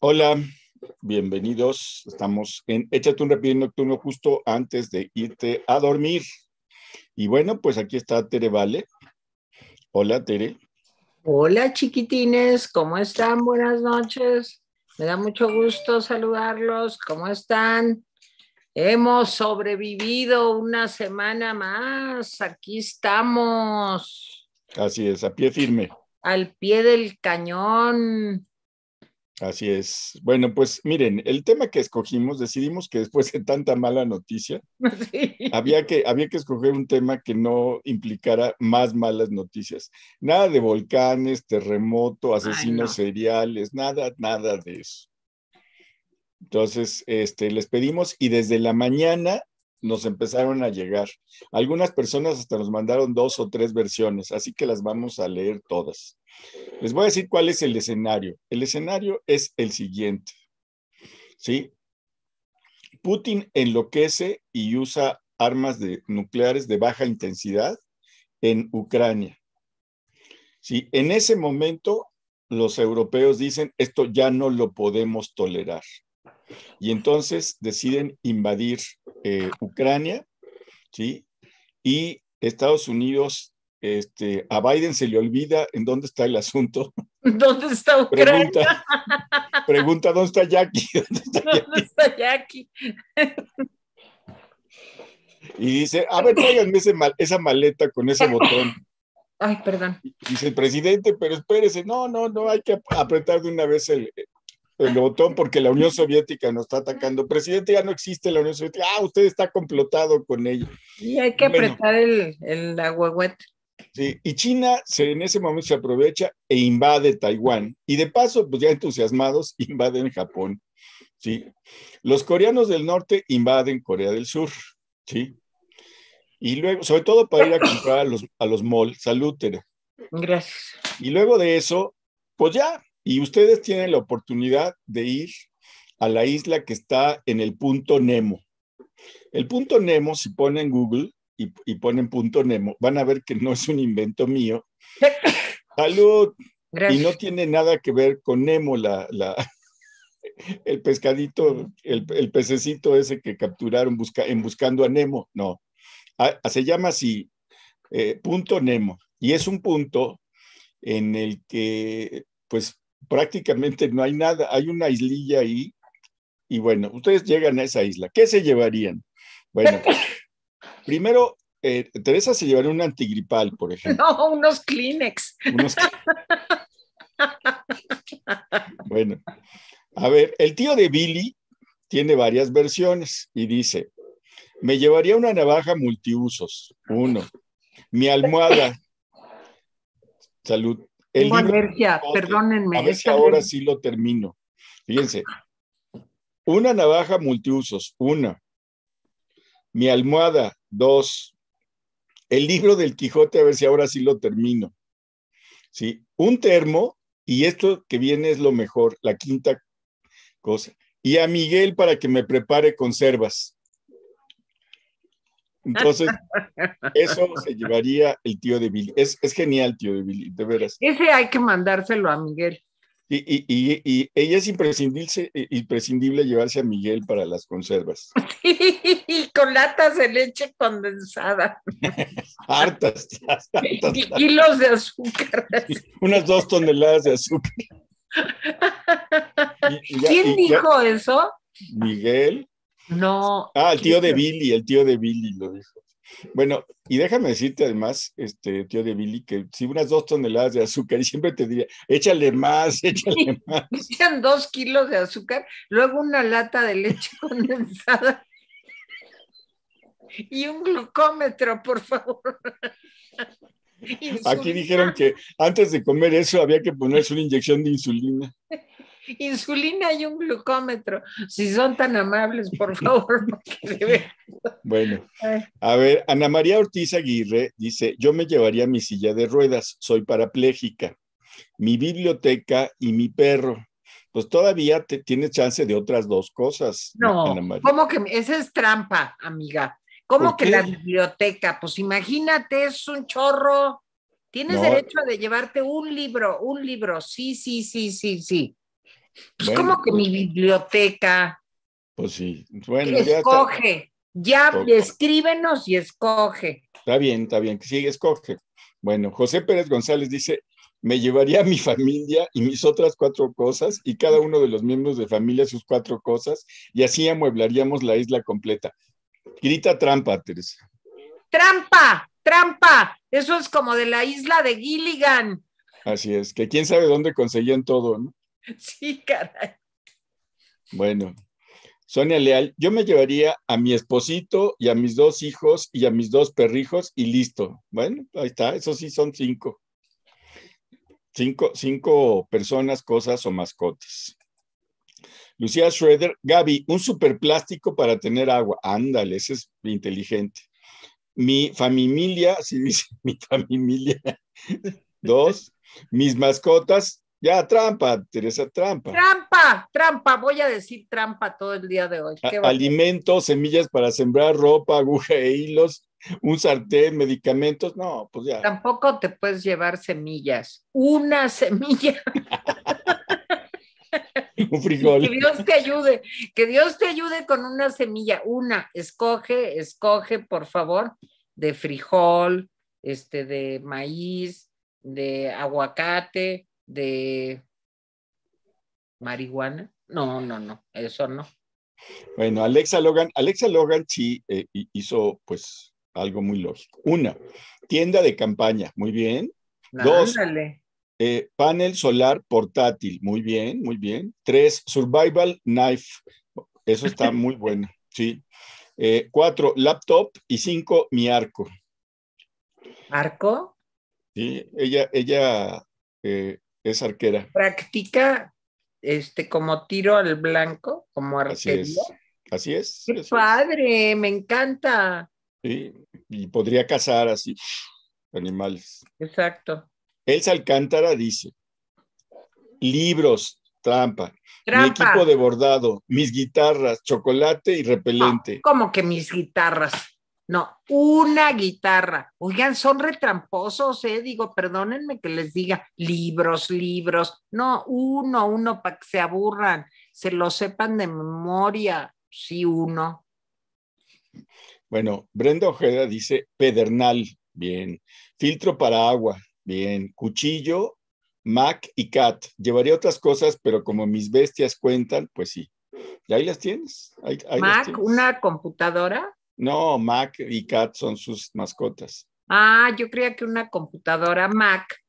Hola, bienvenidos. Estamos en Échate un repito Nocturno justo antes de irte a dormir. Y bueno, pues aquí está Tere Vale. Hola, Tere. Hola, chiquitines. ¿Cómo están? Buenas noches. Me da mucho gusto saludarlos. ¿Cómo están? Hemos sobrevivido una semana más. Aquí estamos. Así es, a pie firme. Al pie del cañón Así es. Bueno, pues miren, el tema que escogimos, decidimos que después de tanta mala noticia, había, que, había que escoger un tema que no implicara más malas noticias. Nada de volcanes, terremoto, asesinos seriales, nada, nada de eso. Entonces, este, les pedimos y desde la mañana nos empezaron a llegar. Algunas personas hasta nos mandaron dos o tres versiones, así que las vamos a leer todas. Les voy a decir cuál es el escenario. El escenario es el siguiente. ¿Sí? Putin enloquece y usa armas de, nucleares de baja intensidad en Ucrania. En ese momento, los europeos dicen, esto ya no lo podemos tolerar. Y entonces deciden invadir eh, Ucrania, ¿sí? Y Estados Unidos, este, a Biden se le olvida en dónde está el asunto. ¿Dónde está Ucrania? Pregunta, ¿dónde está Jackie? ¿Dónde está Jackie? ¿Dónde está Jackie? y dice, a ver, tráiganme esa maleta con ese botón. Ay, perdón. Dice el presidente, pero espérese, no, no, no, hay que apretar de una vez el, el botón porque la Unión Soviética nos está atacando. Presidente, ya no existe la Unión Soviética. Ah, usted está complotado con ella. Y hay que apretar el, el agüehuete. Sí, y China se, en ese momento se aprovecha e invade Taiwán. Y de paso, pues ya entusiasmados, invaden Japón. ¿sí? Los coreanos del norte invaden Corea del Sur. ¿sí? Y luego, sobre todo para ir a comprar a los, a los malls. Salud, Tere. Gracias. Y luego de eso, pues ya y ustedes tienen la oportunidad de ir a la isla que está en el punto Nemo. El punto Nemo, si ponen Google y, ponen punto Nemo, van a ver que no es un invento mío. Salud. Y no tiene nada que ver con Nemo, la, el pescadito, el, pececito ese que capturaron en buscando a Nemo. No, ah, ah, se llama así, eh, punto Nemo. Y es un punto en el que, pues, prácticamente no hay nada, hay una islilla ahí y bueno, ustedes llegan a esa isla, ¿qué se llevarían? Bueno, primero, eh, Teresa se llevaría un antigripal, por ejemplo. No, unos Kleenex. bueno, a ver, el tío de Billy tiene varias versiones y dice, me llevaría una navaja multiusos, uno, mi almohada, salud, el Tengo alergia, perdónenme. A ver si ahora sí lo termino. Fíjense, una navaja multiusos, una. Mi almohada, dos. El libro del Quijote, a ver si ahora sí lo termino. ¿Sí? Un termo, y esto que viene es lo mejor, la quinta cosa. Y a Miguel para que me prepare conservas. Entonces, eso se llevaría el tío de Billy. Es, es genial, tío de Billy, de veras. Ese hay que mandárselo a Miguel. Y, y, y, ella es imprescindible, eh, imprescindible llevarse a Miguel para las conservas. y con latas de leche condensada. hartas, Y kilos de azúcar. Unas dos toneladas de azúcar. ¿Quién dijo eso? Miguel. No. Ah, el tío de Billy, el tío de Billy lo dijo. Bueno, y déjame decirte además, este tío de Billy, que si unas dos toneladas de azúcar, y siempre te diría, échale más, échale más. Sean dos kilos de azúcar, luego una lata de leche condensada y un glucómetro, por favor. Aquí dijeron que antes de comer eso había que ponerse una inyección de insulina insulina y un glucómetro. Si son tan amables, por favor. bueno, a ver, Ana María Ortiz Aguirre dice, yo me llevaría mi silla de ruedas, soy parapléjica, mi biblioteca y mi perro. Pues todavía te, tienes chance de otras dos cosas. No, ¿cómo que esa es trampa, amiga? ¿Cómo que la biblioteca? Pues imagínate, es un chorro. Tienes derecho de llevarte un libro, un libro, sí, sí, sí, sí, sí. Pues como que mi pues. biblioteca. Pues sí, bueno. Escoge, ya, escríbenos y escoge. Está bien, está bien, sigue, escoge. Bueno, José Pérez González dice, me llevaría mi familia y mis otras cuatro cosas y cada uno de los miembros de familia sus cuatro cosas y así amueblaríamos la isla completa. Grita trampa, Teresa. Trampa, trampa. Eso es como de la isla de Gilligan. Así es, que quién sabe dónde conseguían todo, ¿no? Sí, caray. Bueno, Sonia Leal, yo me llevaría a mi esposito y a mis dos hijos y a mis dos perrijos y listo. Bueno, ahí está, eso sí son cinco. Cinco, cinco personas, cosas o mascotas. Lucía Schroeder, Gaby, un superplástico para tener agua. Ándale, ese es inteligente. Mi familia, si dice mi familia. Dos, mis mascotas, ya, trampa, Teresa, trampa. Trampa, trampa, voy a decir trampa todo el día de hoy. Alimentos, semillas para sembrar, ropa, aguja e hilos, un sartén, medicamentos, no, pues ya. Tampoco te puedes llevar semillas, una semilla. un frijol. Que Dios te ayude, que Dios te ayude con una semilla, una, escoge, escoge, por favor, de frijol, este, de maíz, de aguacate, de marihuana. No, no, no, eso no. Bueno, Alexa Logan, Alexa Logan sí eh, hizo pues algo muy lógico. Una, tienda de campaña, muy bien. Dos, eh, panel solar portátil, muy bien, muy bien. Tres, survival knife, eso está muy bueno, sí. Eh, cuatro, laptop y cinco, mi arco. ¿Arco? Sí, ella, ella es arquera. Practica este como tiro al blanco, como arquería. Así es. padre, me encanta. Sí, y podría cazar así animales. Exacto. Elsa Alcántara dice: libros, trampa, mi equipo de bordado, mis guitarras, chocolate y repelente. como que mis guitarras? No, una guitarra. Oigan, son retramposos, ¿eh? Digo, perdónenme que les diga libros, libros. No, uno, uno para que se aburran, se lo sepan de memoria. Sí, uno. Bueno, Brenda Ojeda dice pedernal, bien. Filtro para agua, bien. Cuchillo, Mac y Cat. Llevaría otras cosas, pero como mis bestias cuentan, pues sí. Y ahí las tienes. Mac, una computadora. No, Mac y Cat son sus mascotas. Ah, yo creía que una computadora Mac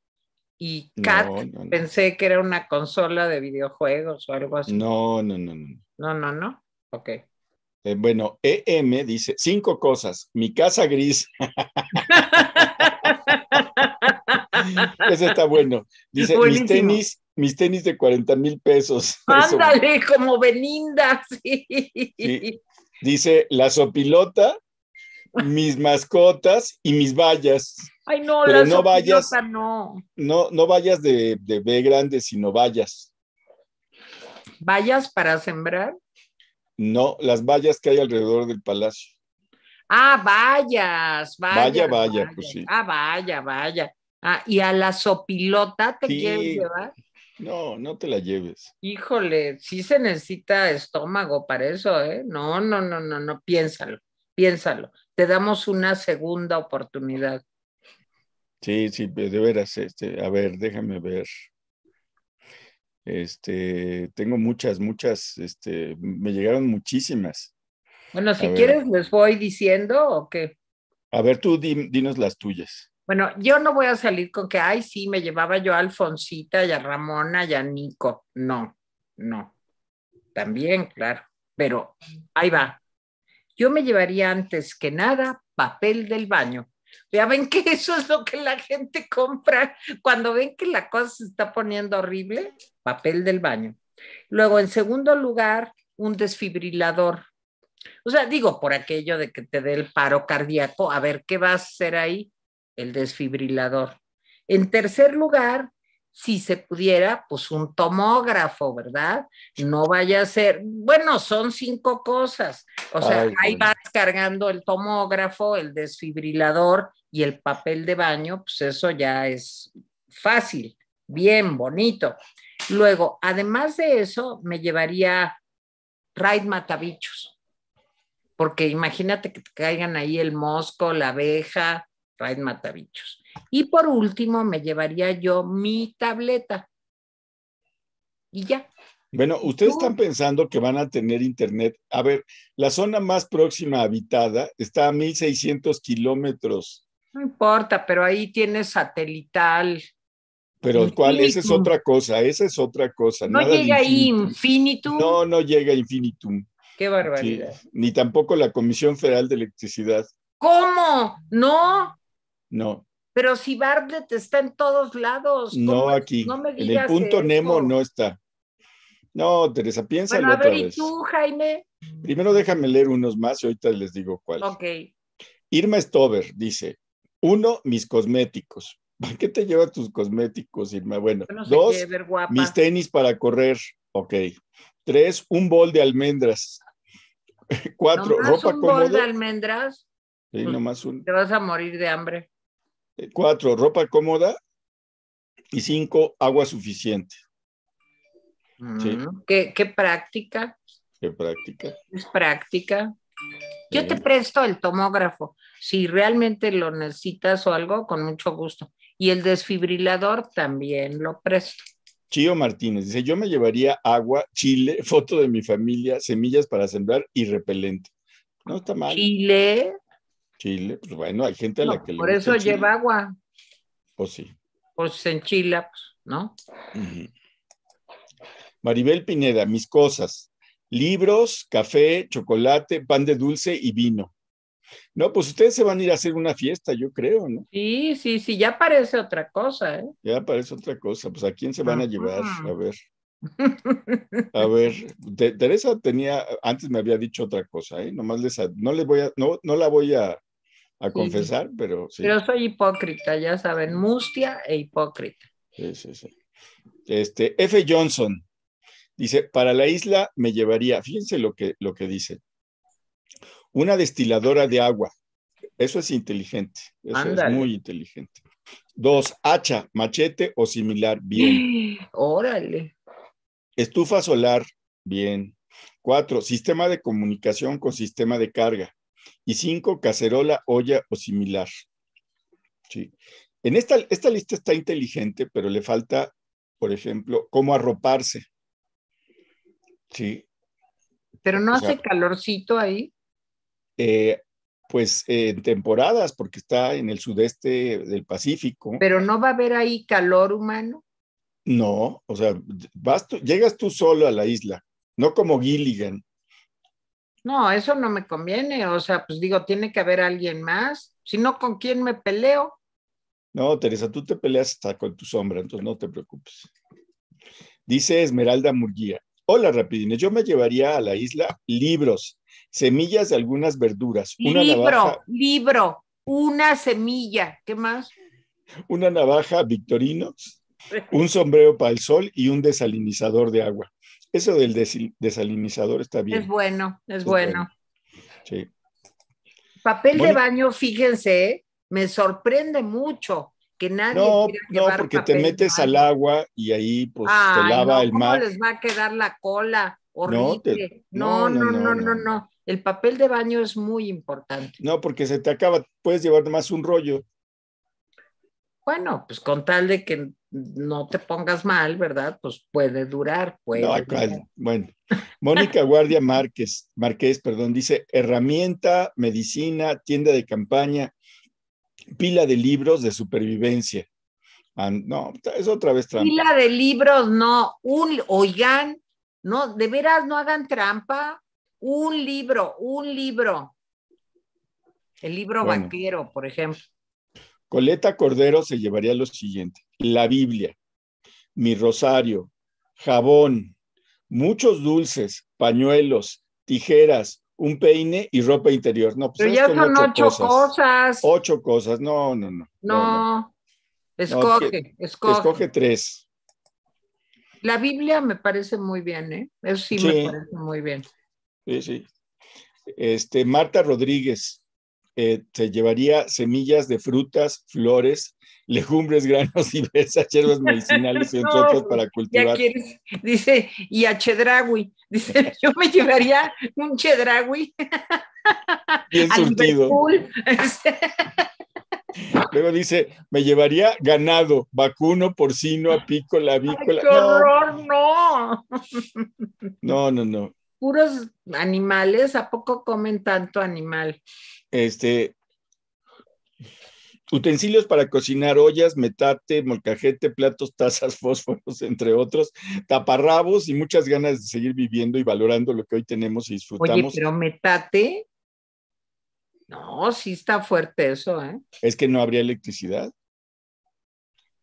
y Cat pensé que era una consola de videojuegos o algo así. No, no, no, no. No, no, no. Ok. Eh, bueno, EM dice cinco cosas. Mi casa gris. Ese está bueno. Dice, mis tenis, mis tenis de 40 mil pesos. Ándale, como Belinda, sí. Dice la sopilota, mis mascotas y mis vallas. Ay, no, la no no. No, no de, B grande, sino vallas. ¿Vallas para sembrar? No, las vallas que hay alrededor del palacio. Ah, vallas, vallas. Vaya, vaya, pues sí. Ah, vaya, vaya. Ah, y a la sopilota te quieren llevar. No, no te la lleves. Híjole, sí se necesita estómago para eso, ¿eh? No, no, no, no, no, piénsalo, piénsalo. Te damos una segunda oportunidad. Sí, sí, de veras, este, a ver, déjame ver. Este, tengo muchas, muchas, este, me llegaron muchísimas. Bueno, si quieres, les voy diciendo o qué. A ver, tú dinos las tuyas. Bueno, yo no voy a salir con que, ay, sí, me llevaba yo a Alfonsita y a Ramona y a Nico. No, no. También, claro. Pero ahí va. Yo me llevaría antes que nada papel del baño. Ya ven que eso es lo que la gente compra cuando ven que la cosa se está poniendo horrible, papel del baño. Luego, en segundo lugar, un desfibrilador. O sea, digo, por aquello de que te dé el paro cardíaco, a ver qué vas a hacer ahí el desfibrilador. En tercer lugar, si se pudiera, pues un tomógrafo, ¿verdad? No vaya a ser, bueno, son cinco cosas. O sea, ahí vas cargando el tomógrafo, el desfibrilador y el papel de baño, pues eso ya es fácil, bien, bonito. Luego, además de eso, me llevaría Raid Matabichos, porque imagínate que te caigan ahí el mosco, la abeja, traen matabichos. Y por último, me llevaría yo mi tableta. Y ya. Bueno, ustedes están pensando que van a tener internet. A ver, la zona más próxima habitada está a 1600 kilómetros. No importa, pero ahí tiene satelital. Pero cuál, esa es otra cosa, esa es otra cosa. No llega ahí infinitum. No, no llega infinitum. Qué barbaridad. ni tampoco la Comisión Federal de Electricidad. ¿Cómo? No, no. Pero si Bartlett está en todos lados. No aquí. en el punto Nemo no está. No, Teresa, piénsalo a ver, ¿y tú, Jaime? Primero déjame leer unos más y ahorita les digo cuál. Ok. Irma Stover dice, uno, mis cosméticos. ¿Para qué te lleva tus cosméticos, Irma? Bueno, dos, mis tenis para correr. Ok. Tres, un bol de almendras. Cuatro, ¿No más un bol de almendras? Sí, pues nomás uno. Te vas a morir de hambre. Cuatro, ropa cómoda. Y cinco, agua suficiente. Mm, ¿Qué, práctica? ¿Qué práctica? Es práctica. Yo te presto el tomógrafo. Si realmente lo necesitas o algo, con mucho gusto. Y el desfibrilador también lo presto. Chío Martínez dice, yo me llevaría agua, chile, foto de mi familia, semillas para sembrar y repelente. No está mal. Chile, Chile, pues bueno, hay gente a la que le Por eso lleva agua. o pues sí. Pues en enchila, pues, ¿no? Maribel Pineda, mis cosas. Libros, café, chocolate, pan de dulce y vino. No, pues ustedes se van a ir a hacer una fiesta, yo creo, ¿no? Sí, sí, sí, ya parece otra cosa, ¿eh? Ya parece otra cosa. Pues a quién se van a llevar, a ver. A ver, Teresa tenía, antes me había dicho otra cosa, ¿eh? Nomás les, no les voy a, no, no la voy a a confesar, pero sí. Pero soy hipócrita, ya saben, mustia e hipócrita. Sí, sí, sí. Este, F. Johnson dice, para la isla me llevaría, fíjense lo que, lo que dice, una destiladora de agua. Eso es inteligente, eso es muy inteligente. Dos, hacha, machete o similar, bien. Órale. Estufa solar, bien. Cuatro, sistema de comunicación con sistema de carga y cinco, cacerola, olla o similar. Sí. En esta, lista está inteligente, pero le falta, por ejemplo, cómo arroparse. Sí. Pero no hace calorcito ahí. Eh, pues en temporadas, porque está en el sudeste del Pacífico. Pero no va a haber ahí calor humano. No, o sea, vas llegas tú solo a la isla, no como Gilligan, no, eso no me conviene, o sea, pues digo, tiene que haber alguien más, si no, ¿con quién me peleo? No, Teresa, tú te peleas hasta con tu sombra, entonces no te preocupes. Dice Esmeralda Murguía, hola rapidines, yo me llevaría a la isla libros, semillas de algunas verduras. Una libro, libro, una semilla, ¿qué más? Una navaja victorino, un sombrero para el sol y un desalinizador de agua eso del desalinizador está bien. Es bueno, es, bueno. Sí. Papel de baño, fíjense, ¿eh? me sorprende mucho que nadie no, no porque te metes al agua y ahí pues te lava el mar. ¿cómo les va a quedar la cola horrible. No, no, no, no, no, no, El papel de baño es muy importante. No, porque se te acaba, puedes llevar más un rollo. Bueno, pues con tal de que no te pongas mal, ¿verdad? Pues puede durar, puede. Bueno, Mónica Guardia Márquez, Márquez, perdón, dice herramienta, medicina, tienda de campaña, pila de libros de supervivencia. Ah, no, es otra vez trampa. Pila de libros, no, un, oigan, no, de veras no hagan trampa, un libro, un libro. El libro banquero, por ejemplo. Coleta Cordero se llevaría lo siguiente, la Biblia, mi rosario, jabón, muchos dulces, pañuelos, tijeras, un peine y ropa interior. No, pues, Pero ya son ocho, cosas. Ocho cosas, no, no, no. No, Escoge, escoge. Escoge tres. La Biblia me parece muy bien, ¿eh? Eso sí. me parece muy bien. Sí, sí. Este, Marta Rodríguez, eh, se llevaría semillas de frutas, flores, legumbres, granos, y besas, hierbas medicinales y otros para cultivar. dice, y a Chedragui, dice, yo me llevaría un Chedragui. Bien surtido. Luego dice, me llevaría ganado, vacuno, porcino, apícola, avícola. ¡Qué horror, no! No, no, no. Puros animales, ¿a poco comen tanto animal? Este, Utensilios para cocinar, ollas, metate, molcajete, platos, tazas, fósforos, entre otros, taparrabos y muchas ganas de seguir viviendo y valorando lo que hoy tenemos y disfrutamos. Oye, pero metate. No, sí está fuerte eso, ¿eh? Es que no habría electricidad.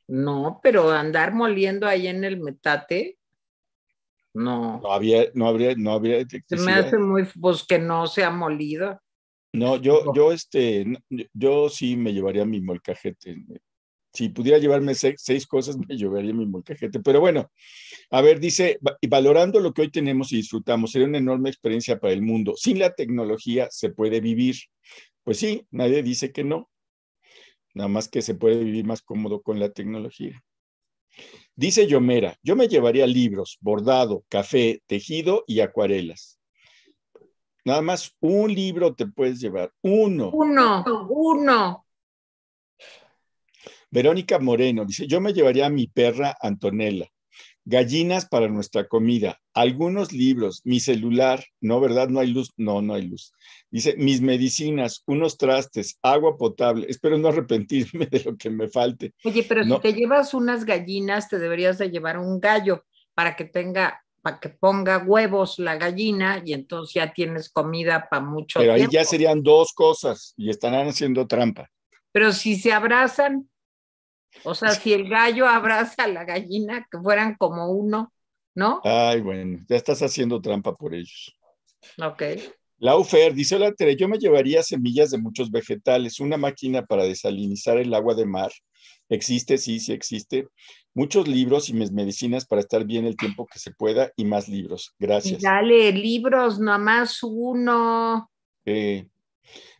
No, pero andar moliendo ahí en el metate, no. No habría, no habría electricidad. Se me hace muy, pues que no se ha molido. No, yo, yo, este, yo sí me llevaría mi molcajete. Si pudiera llevarme seis, seis, cosas, me llevaría mi molcajete. Pero bueno, a ver, dice, valorando lo que hoy tenemos y disfrutamos, sería una enorme experiencia para el mundo. Sin la tecnología se puede vivir. Pues sí, nadie dice que no. Nada más que se puede vivir más cómodo con la tecnología. Dice Yomera, yo me llevaría libros, bordado, café, tejido y acuarelas. Nada más un libro te puedes llevar. Uno. Uno, uno. Verónica Moreno dice, yo me llevaría a mi perra Antonella, gallinas para nuestra comida, algunos libros, mi celular, no, ¿verdad? No hay luz, no, no hay luz. Dice, mis medicinas, unos trastes, agua potable, espero no arrepentirme de lo que me falte. Oye, pero si te llevas unas gallinas, te deberías de llevar un gallo para que tenga para que ponga huevos la gallina y entonces ya tienes comida para mucho Pero ahí ya serían dos cosas y estarán haciendo trampa. Pero si se abrazan, o sea, si el gallo abraza a la gallina, que fueran como uno, ¿no? Ay, bueno, ya estás haciendo trampa por ellos. Ok. Laufer dice, hola Tere, yo me llevaría semillas de muchos vegetales, una máquina para desalinizar el agua de mar Existe, sí, sí existe. Muchos libros y medicinas para estar bien el tiempo que se pueda y más libros. Gracias. Dale, libros, nomás uno.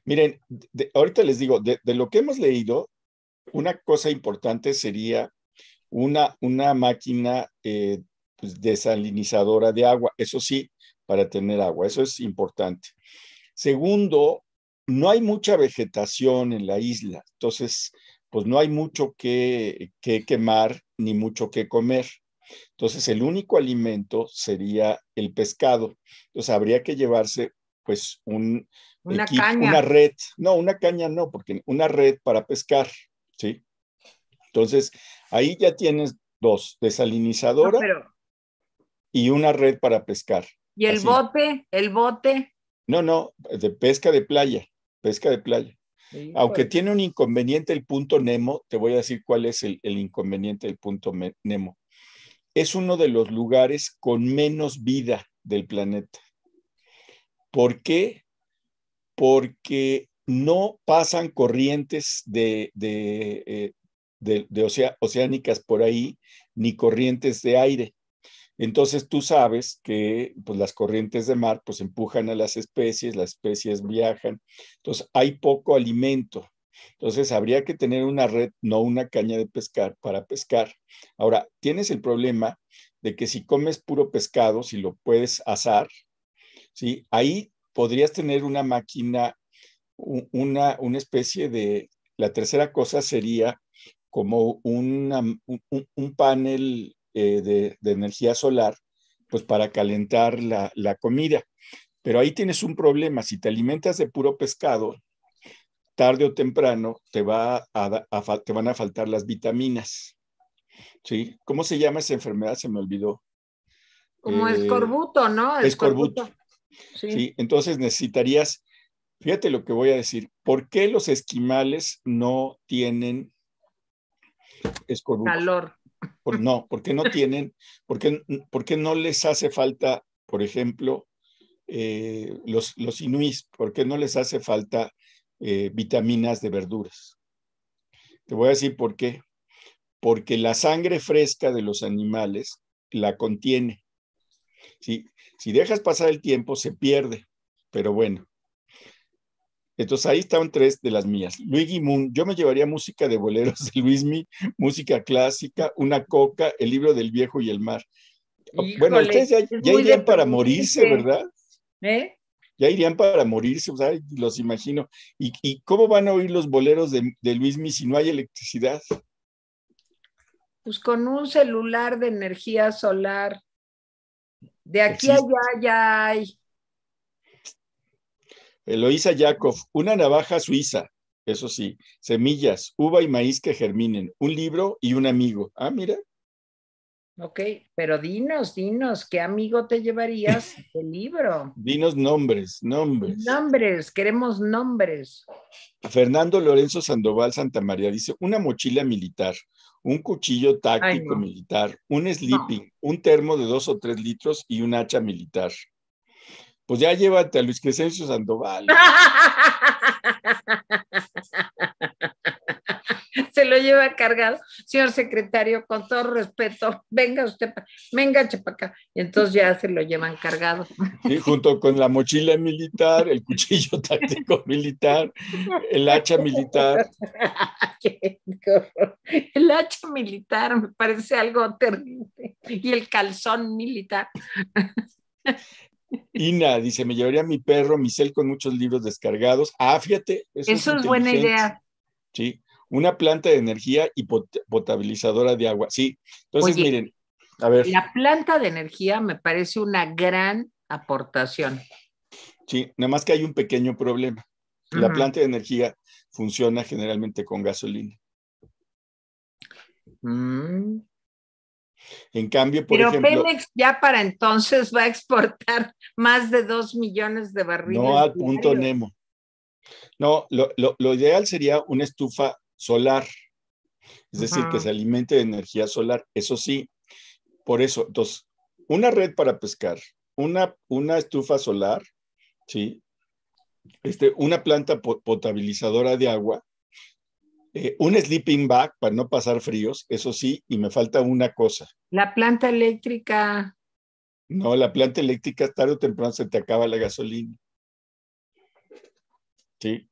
miren, ahorita les digo, de, lo que hemos leído, una cosa importante sería una, una máquina eh, pues, desalinizadora de agua. Eso sí, para tener agua. Eso es importante. Segundo, no hay mucha vegetación en la isla. Entonces, pues no hay mucho que, quemar ni mucho que comer. Entonces, el único alimento sería el pescado. Entonces, habría que llevarse pues un una, caña. una red. No, una caña no, porque una red para pescar, ¿sí? Entonces, ahí ya tienes dos, desalinizadora y una red para pescar. ¿Y el bote? ¿El bote? No, no, de pesca de playa, pesca de playa. Aunque pues. tiene un inconveniente el punto Nemo, te voy a decir cuál es el, inconveniente del punto Nemo. Es uno de los lugares con menos vida del planeta. ¿Por qué? Porque no pasan corrientes de, eh, oceánicas por ahí, ni corrientes de aire. Entonces tú sabes que pues, las corrientes de mar pues, empujan a las especies, las especies viajan, entonces hay poco alimento. Entonces habría que tener una red, no una caña de pescar para pescar. Ahora, tienes el problema de que si comes puro pescado, si lo puedes asar, ahí podrías tener una máquina, una, una especie de, la tercera cosa sería como un, un panel eh, de, energía solar, pues para calentar la, comida. Pero ahí tienes un problema, si te alimentas de puro pescado, tarde o temprano te, va a, van a faltar las vitaminas. ¿Sí? ¿Cómo se llama esa enfermedad? Se me olvidó. Como eh, escorbuto, ¿no? Escorbuto. Sí. Entonces necesitarías, fíjate lo que voy a decir, ¿por qué los esquimales no tienen escorbuto? Calor. Por, no, porque no tienen, por qué no les hace falta, por ejemplo, eh, los, los ¿Por qué no les hace falta eh, vitaminas de verduras. Te voy a decir por qué. Porque la sangre fresca de los animales la contiene. si dejas pasar el tiempo, se pierde, pero bueno. Entonces ahí estaban tres de las mías. Luigi Moon, yo me llevaría música de boleros de Luismi, música clásica, una coca, el libro del viejo y el mar. Oh, bueno, ustedes ¿Eh? ya, irían para morirse, ¿verdad? Ya irían para morirse, los imagino. ¿Y, cómo van a oír los boleros de, Luismi si no hay electricidad? Pues con un celular de energía solar. De aquí allá ya hay. Eloísa Yakov, una navaja suiza, eso sí, semillas, uva y maíz que germinen, un libro y un amigo. Ah, mira. Ok, pero dinos, dinos, ¿qué amigo te llevarías el libro? Dinos nombres, nombres. Nombres, queremos nombres. Fernando Lorenzo Sandoval Santa María dice, una mochila militar, un cuchillo táctico militar, un sleeping, un termo de dos o tres litros y un hacha militar pues ya llévate a Luis Crescencio Sandoval. Se lo lleva cargado, señor secretario, con todo respeto, venga usted, venga Chapacá. Y entonces ya se lo llevan cargado. Y junto con la mochila militar, el cuchillo táctico militar, el hacha militar. el hacha militar me parece algo terrible. Y el calzón militar. Ina dice, me llevaría mi perro, mi cel con muchos libros descargados. Ah, fíjate. Eso, es, buena idea. Sí, una planta de energía y potabilizadora de agua. Sí, entonces miren, a ver. La planta de energía me parece una gran aportación. Sí, nada más que hay un pequeño problema. La planta de energía funciona generalmente con gasolina. Mm. En cambio, por ejemplo. ya para entonces va a exportar más de dos millones de barriles. No al punto Nemo. No, lo, ideal sería una estufa solar, es decir, que se alimente de energía solar. Eso sí, por eso, entonces, una red para pescar, una, una estufa solar, ¿sí? Este, una planta potabilizadora de agua eh, un sleeping bag para no pasar fríos, eso sí, y me falta una cosa. La planta eléctrica. No, la planta eléctrica tarde o temprano se te acaba la gasolina. Sí.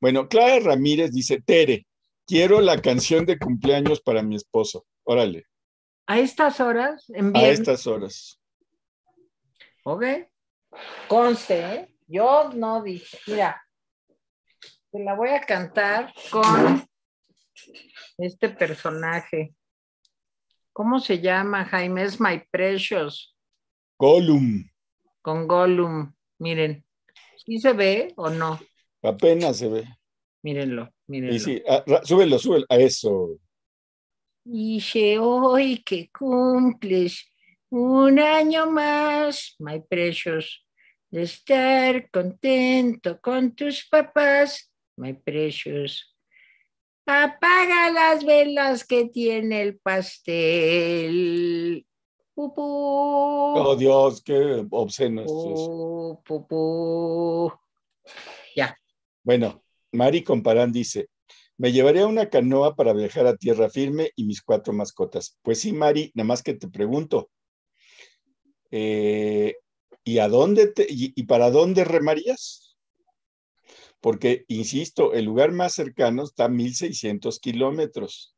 Bueno, Clara Ramírez dice, Tere, quiero la canción de cumpleaños para mi esposo. Órale. A estas horas, en A estas horas. Ok. Conste, ¿eh? yo no dije, mira, la voy a cantar con este personaje. ¿Cómo se llama, Jaime? Es My Precious. Gollum. Con Gollum, miren. ¿Sí se ve o no? Apenas se ve. Mírenlo, mírenlo. Y sí, ah, a, súbelo, a eso. y hoy que cumples un año más, my precious, de estar contento con tus papás my precious. Apaga las velas que tiene el pastel. Pupú. Oh Dios, qué obsceno. Ya. Bueno, Mari Comparán dice, me llevaré una canoa para viajar a tierra firme y mis cuatro mascotas. Pues sí, Mari, nada más que te pregunto. Eh, ¿Y a dónde te, y para dónde remarías? porque, insisto, el lugar más cercano está a 1600 kilómetros.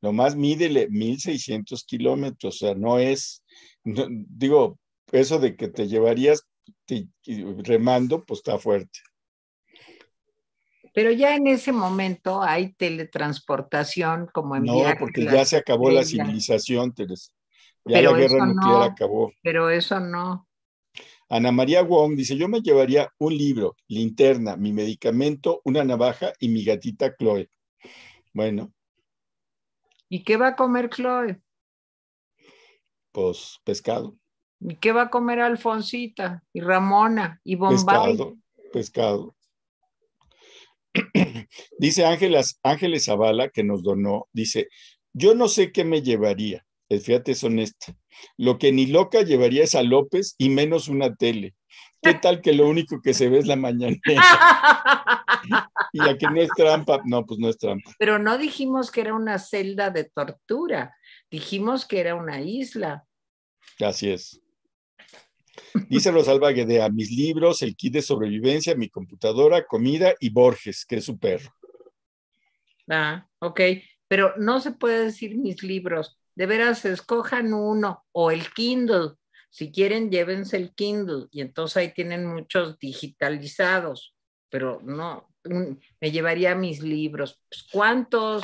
Lo más mídele 1600 kilómetros, o sea, no es, digo, eso de que te llevarías remando, pues está fuerte. Pero ya en ese momento hay teletransportación como en No, porque ya se acabó la civilización, Ya la guerra nuclear acabó. Pero eso no. Ana María Wong dice, yo me llevaría un libro, linterna, mi medicamento, una navaja y mi gatita Chloe. Bueno. ¿Y qué va a comer Chloe? Pues pescado. ¿Y qué va a comer Alfonsita y Ramona y Bombay? Pescado, pescado. dice Ángeles, Ángeles Zavala que nos donó, dice, yo no sé qué me llevaría, fíjate, es honesta Lo que ni loca llevaría es a López y menos una tele. ¿Qué tal que lo único que se ve es la mañanera? y la que no es trampa, no, pues no es trampa. Pero no dijimos que era una celda de tortura, dijimos que era una isla. Así es. Dice Rosalba Guedea, mis libros, el kit de sobrevivencia, mi computadora, comida y Borges, que es su perro. Ah, ok, pero no se puede decir mis libros, de veras escojan uno o el Kindle. Si quieren, llévense el Kindle y entonces ahí tienen muchos digitalizados, pero no, me llevaría mis libros. Pues, ¿Cuántos?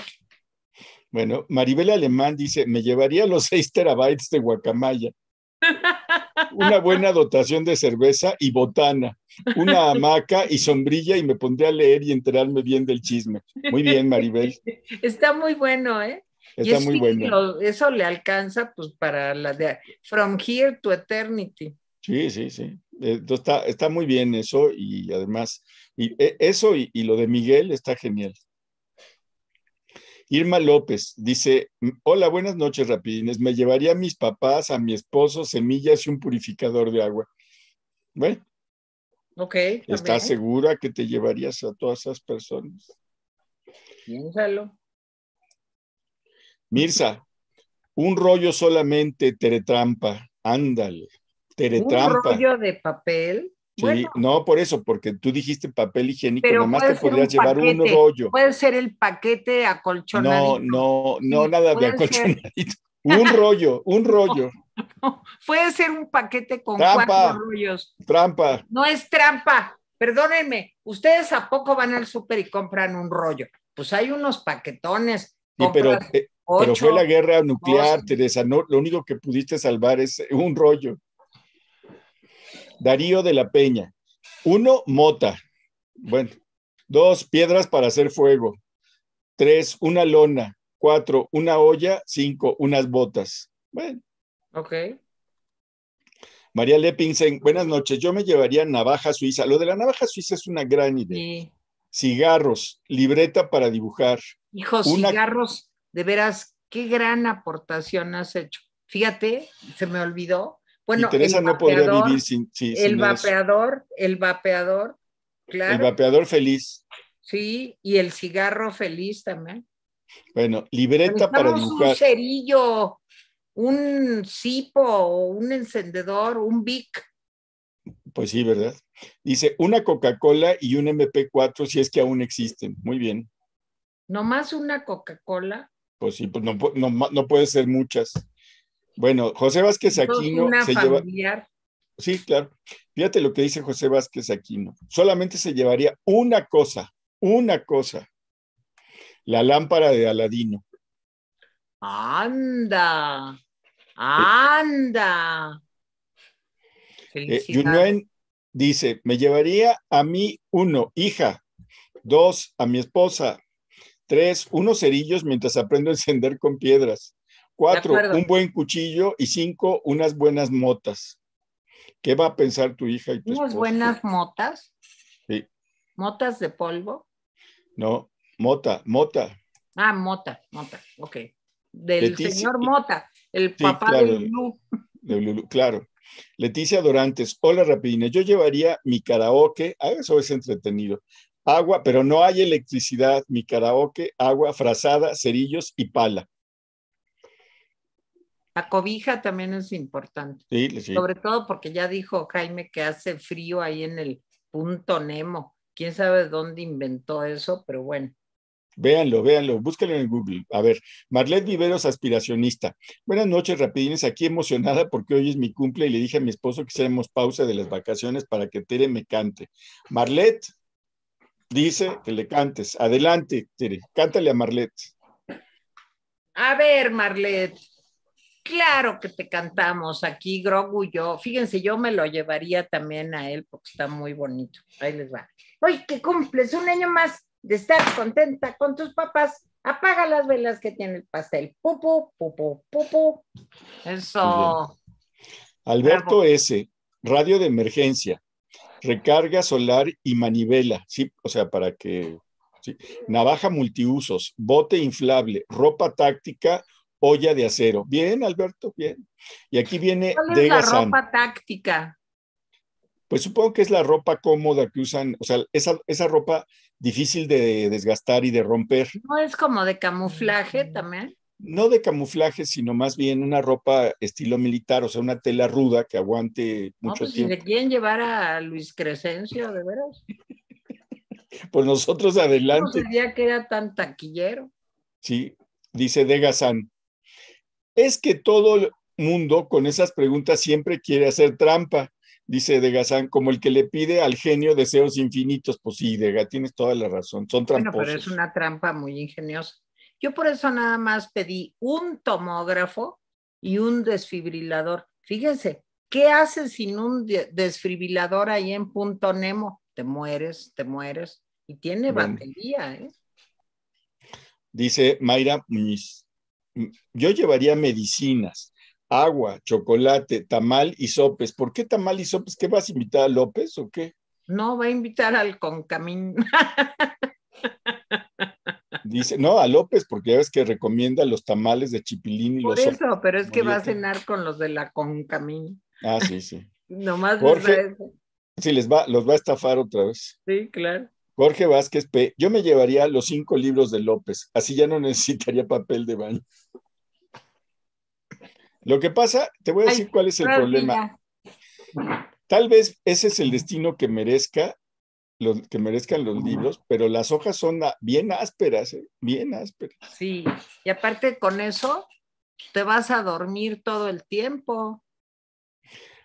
Bueno, Maribel Alemán dice, me llevaría los 6 terabytes de guacamaya, una buena dotación de cerveza y botana, una hamaca y sombrilla y me pondría a leer y enterarme bien del chisme. Muy bien, Maribel. Está muy bueno, ¿eh? Está muy bueno. Eso le alcanza pues para la de From Here to Eternity. Sí, sí, sí. Eh, está, está muy bien eso y además, y e, eso y, lo de Miguel está genial. Irma López dice, hola, buenas noches, rapidines. Me llevaría a mis papás, a mi esposo, semillas y un purificador de agua. Bueno. Ok. ¿Estás segura que te llevarías a todas esas personas? Piénsalo. Mirza, un rollo solamente, Teretrampa, ándale, Teretrampa. ¿Un rollo de papel? Sí, no, por eso, porque tú dijiste papel higiénico, nomás te podrías llevar un rollo. Puede ser el paquete acolchonadito. No, no, no, nada de acolchonadito. Un rollo, un rollo. Puede ser un paquete con trampa, cuatro rollos. Trampa. No es trampa. Perdónenme, ustedes a poco van al súper y compran un rollo. Pues hay unos paquetones. Sí, pero pero fue la guerra nuclear, Teresa. No, lo único que pudiste salvar es un rollo. Darío de la Peña. Uno, mota. Bueno. Dos, piedras para hacer fuego. Tres, una lona. Cuatro, una olla. Cinco, unas botas. Bueno. Ok. María Lepinsen, buenas noches. Yo me llevaría navaja suiza. Lo de la navaja suiza es una gran idea. Cigarros, libreta para dibujar. Hijos, cigarros de veras, qué gran aportación has hecho. Fíjate, se me olvidó. Bueno, Teresa no vapeador, vivir sin, el vapeador, el vapeador, claro. El vapeador feliz. Sí, y el cigarro feliz también. Bueno, libreta para dibujar. un cerillo, un cipo, un encendedor, un bic. Pues sí, ¿verdad? Dice, una Coca-Cola y un MP4 si es que aún existen. Muy bien. ¿Nomás una Coca-Cola? Pues sí, pues no, no, puede ser muchas. Bueno, José Vázquez Aquino una se familiar. Sí, claro. Fíjate lo que dice José Vázquez Aquino. Solamente se llevaría una cosa, una cosa. La lámpara de Aladino. Anda, anda. Eh, dice, me llevaría a mí uno, hija, dos, a mi esposa, Tres, unos cerillos mientras aprendo a encender con piedras. Cuatro, un buen cuchillo. Y cinco, unas buenas motas. ¿Qué va a pensar tu hija y tu ¿Unas buenas motas? Sí. ¿Motas de polvo? No, mota, mota. Ah, mota, mota, ok. Del señor Mota, el papá de, Lulú. de Lulú. claro. Leticia Dorantes, hola rapidina. yo llevaría mi karaoke, a ah, eso es entretenido, agua, pero no hay electricidad, mi karaoke, agua, frazada, cerillos y pala. La cobija también es importante. Sí, Sobre todo porque ya dijo Jaime que hace frío ahí en el punto Nemo. Quién sabe dónde inventó eso, pero bueno. Véanlo, véanlo, búsquenlo en Google. A ver, Marlet Viveros, aspiracionista. Buenas noches, rapidines. Aquí emocionada porque hoy es mi cumple y le dije a mi esposo que hiciéramos pausa de las vacaciones para que Tere me cante. Marlet, dice que le cantes. Adelante, Tere, cántale a Marlet. A ver, Marlet, claro que te cantamos aquí, Grogu y yo. Fíjense, yo me lo llevaría también a él porque está muy bonito. Ahí les va. Hoy que cumples un año más de estar contenta con tus papás. Apaga las velas que tiene el pastel. Pupu, pupu, pupu. Eso. Alberto S., Radio de Emergencia, recarga solar y manivela, ¿sí? O sea, para que... Navaja multiusos, bote inflable, ropa táctica, olla de acero. Bien, Alberto, bien. Y aquí viene ¿Cuál es la ropa táctica? Pues supongo que es la ropa cómoda que usan, o sea, esa, esa ropa difícil de desgastar y de romper. ¿No es como de camuflaje también? no de camuflaje, sino más bien una ropa estilo militar, o sea, una tela ruda que aguante mucho tiempo. Pues, si le llevar a Luis Crescencio, de veras. pues nosotros adelante. No sabía que era tan taquillero. Sí, dice Degasán. Es que todo el mundo con esas preguntas siempre quiere hacer trampa, dice Degasán, como el que le pide al genio deseos infinitos. Pues sí, Dega, tienes toda la razón, son trampas. Bueno, pero es una trampa muy ingeniosa. Yo por eso nada más pedí un tomógrafo y un desfibrilador. Fíjense, ¿qué haces sin un desfibrilador ahí en Punto Nemo? Te mueres, te mueres. Y tiene batería, ¿eh? Dice Mayra yo llevaría medicinas, agua, chocolate, tamal y sopes. ¿Por qué tamal y sopes? ¿Qué vas a invitar a López o qué? No, va a invitar al Concamín. Dice, no, a López, porque ya ves que recomienda los tamales de chipilín y Por los. Por eso, pero es que va a cenar con los de la Concamín. Ah, sí, sí. Nomás Jorge, Sí, les va, los va a estafar otra vez. Sí, claro. Jorge Vázquez P. Yo me llevaría los cinco libros de López, así ya no necesitaría papel de baño. Lo que pasa, te voy a decir cuál es el problema. Tal vez ese es el destino que merezca los que merezcan los libros, pero las hojas son bien ásperas, ¿eh? bien ásperas. Sí, y aparte con eso te vas a dormir todo el tiempo.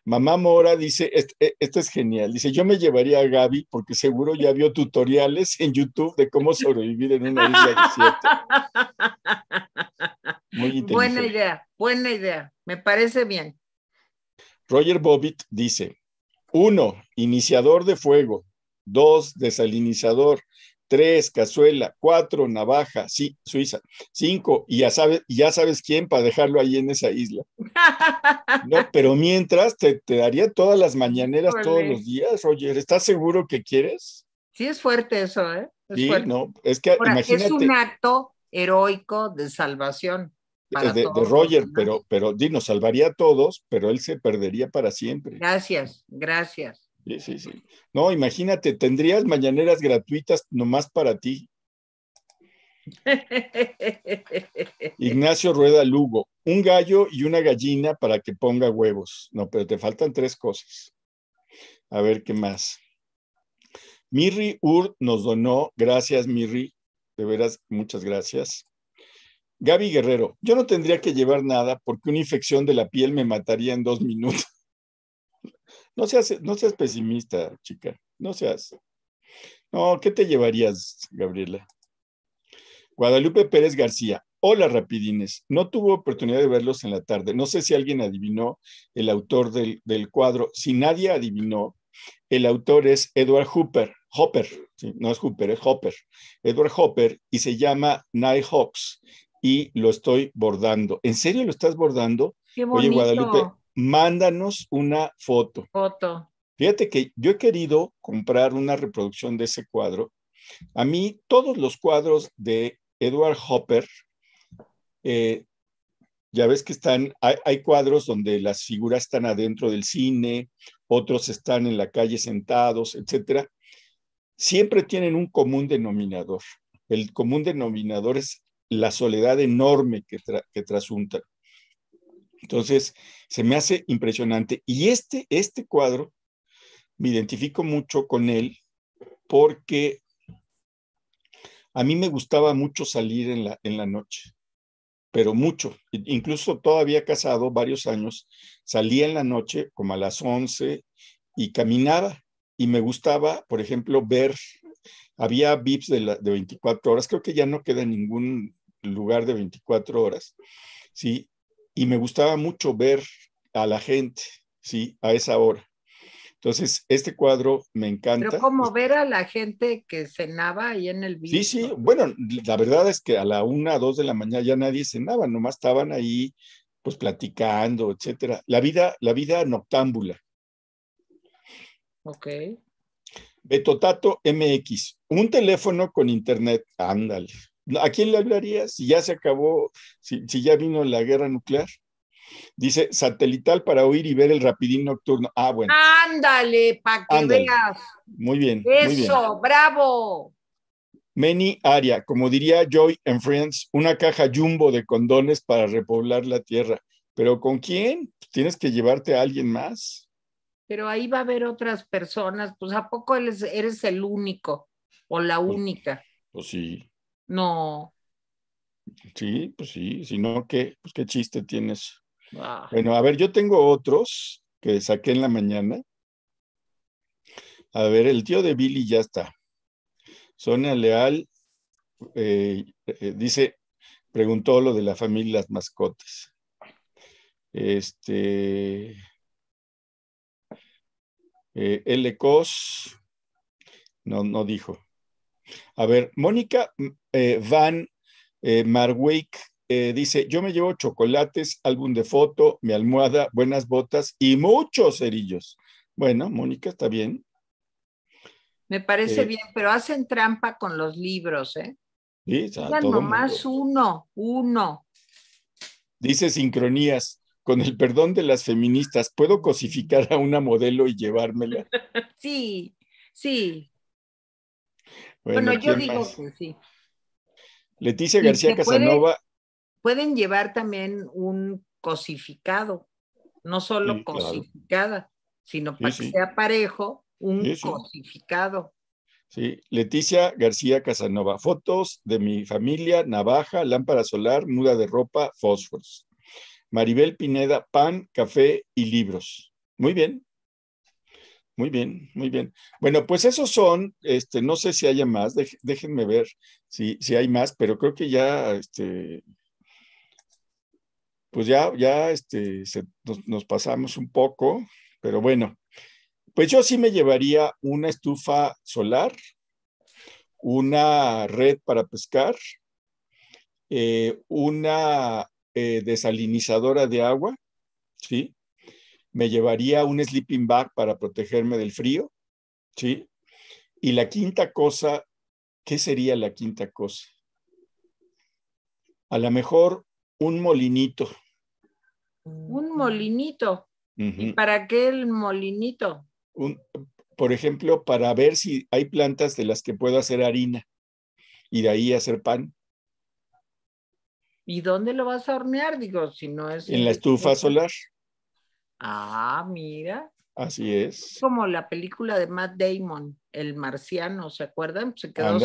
Mamá Mora dice, e-, esto es genial, dice, yo me llevaría a Gaby porque seguro ya vio tutoriales en YouTube de cómo sobrevivir en una isla Muy buena idea, buena idea, me parece bien. Roger Bobbitt dice, uno, iniciador de fuego, dos, desalinizador, tres, cazuela, cuatro, navaja, sí, Suiza, cinco y ya sabes, ya sabes quién para dejarlo ahí en esa isla. No, pero mientras te, daría todas las mañaneras todos los días, Roger, ¿estás seguro que quieres? Sí, es fuerte eso, ¿eh? Es es un acto heroico de salvación. De, Roger, pero, pero salvaría a todos, pero él se perdería para siempre. Gracias, gracias. Sí, sí, sí. No, imagínate, tendrías mañaneras gratuitas nomás para ti. Ignacio Rueda Lugo, un gallo y una gallina para que ponga huevos. No, pero te faltan tres cosas. A ver qué más. Mirri Ur nos donó, gracias Mirri, de veras, muchas gracias. Gaby Guerrero, yo no tendría que llevar nada porque una infección de la piel me mataría en dos minutos. No seas, no seas pesimista, chica. No seas. No, ¿qué te llevarías, Gabriela? Guadalupe Pérez García. Hola, Rapidines. No tuve oportunidad de verlos en la tarde. No sé si alguien adivinó el autor del, cuadro. Si nadie adivinó, el autor es Edward Hooper. Hopper, no es Hooper, es Hopper. Edward Hopper y se llama Nighthawks. Y lo estoy bordando. ¿En serio lo estás bordando? Qué bonito. Oye, Guadalupe, mándanos una foto. Foto. Fíjate que yo he querido comprar una reproducción de ese cuadro. A mí todos los cuadros de Edward Hopper, eh, ya ves que están, hay, cuadros donde las figuras están adentro del cine, otros están en la calle sentados, etcétera. Siempre tienen un común denominador. El común denominador es la soledad enorme que, trasunta. que entonces, se me hace impresionante. Y este, este cuadro, me identifico mucho con él porque a mí me gustaba mucho salir en la, en la noche, pero mucho. Incluso todavía casado, varios años, salía en la noche como a las 11 y caminaba. Y me gustaba, por ejemplo, ver, había VIPs de, 24 horas, creo que ya no queda ningún lugar de 24 horas, ¿sí? y me gustaba mucho ver a la gente, ¿sí? A esa hora. Entonces, este cuadro me encanta. Pero como ver a la gente que cenaba ahí en el video? Sí, sí, bueno, la verdad es que a la una, dos de la mañana ya nadie cenaba, nomás estaban ahí pues platicando, etcétera. La vida, la vida noctámbula. Ok. Betotato MX, un teléfono con internet, ándale. ¿A quién le hablarías si ya se acabó, si, ya vino la guerra nuclear? Dice satelital para oír y ver el rapidín nocturno. Ah, bueno. Ándale, para que veas. Muy bien. Eso, bravo. Many Aria, como diría Joy and Friends, una caja jumbo de condones para repoblar la tierra. ¿Pero con quién? Tienes que llevarte a alguien más. Pero ahí va a haber otras personas, pues ¿a poco eres, el único o la pues, única? pues sí. No. Sí, pues sí, si no, ¿qué, pues qué chiste tienes? Ah. Bueno, a ver, yo tengo otros que saqué en la mañana. A ver, el tío de Billy ya está. Sonia Leal eh, eh, dice, preguntó lo de la familia las mascotas. Este. Eh, L. Cos no, no dijo. A ver, Mónica mm, eh, Van eh, eh, dice, yo me llevo chocolates, álbum de foto, mi almohada, buenas botas y muchos cerillos. Bueno, Mónica, está bien. Me parece eh, bien, pero hacen trampa con los libros, ¿eh? Sí, exacto. nomás uno, uno. Dice Sincronías, con el perdón de las feministas, ¿puedo cosificar a una modelo y llevármela? sí, sí, bueno, yo digo que sí. Leticia García Casanova. Pueden, llevar también un cosificado, no solo cosificada, sino para que sea parejo, un cosificado. Sí, Leticia García Casanova. Fotos de mi familia, navaja, lámpara solar, muda de ropa, fósforos. Maribel Pineda, pan, café y libros. Muy bien. Muy bien, muy bien. Bueno, pues esos son, este, no sé si haya más, déjenme ver si, si hay más, pero creo que ya, este, pues ya, ya este, nos, pasamos un poco, pero bueno, pues yo sí me llevaría una estufa solar, una red para pescar, eh, una eh, desalinizadora de agua, ¿sí? me llevaría un sleeping bag para protegerme del frío, ¿sí? Y la quinta cosa, ¿qué sería la quinta cosa? A lo mejor un molinito. Un molinito. ¿Y para qué el molinito? Un, por ejemplo, para ver si hay plantas de las que puedo hacer harina y de ahí hacer pan. ¿Y dónde lo vas a hornear? Digo, si no es... En la estufa solar. Ah, mira. Así es. Como la película de Matt Damon, El Marciano, ¿se acuerdan? Se quedó